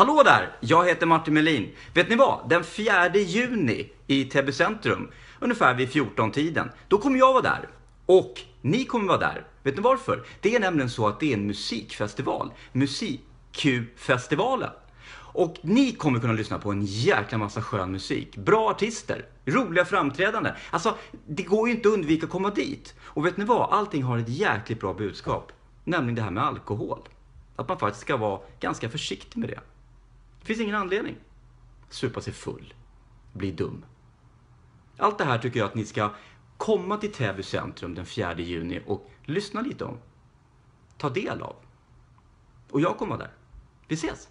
Hallå där! Jag heter Martin Melin. Vet ni vad? Den 4 juni i Täby centrum, ungefär vid 14-tiden, då kommer jag vara där. Och ni kommer vara där. Vet ni varför? Det är nämligen så att det är en musikfestival. Musik-Q-festivalen. Och ni kommer kunna lyssna på en jäkla massa skön musik, bra artister, roliga framträdanden. Alltså, det går ju inte att undvika att komma dit. Och vet ni vad? Allting har ett jäkligt bra budskap, nämligen det här med alkohol. Att man faktiskt ska vara ganska försiktig med det finns ingen anledning. Supa sig full. Bli dum. Allt det här tycker jag att ni ska komma till Täby centrum den 4 juni och lyssna lite om. Ta del av. Och jag kommer vara där. Vi ses!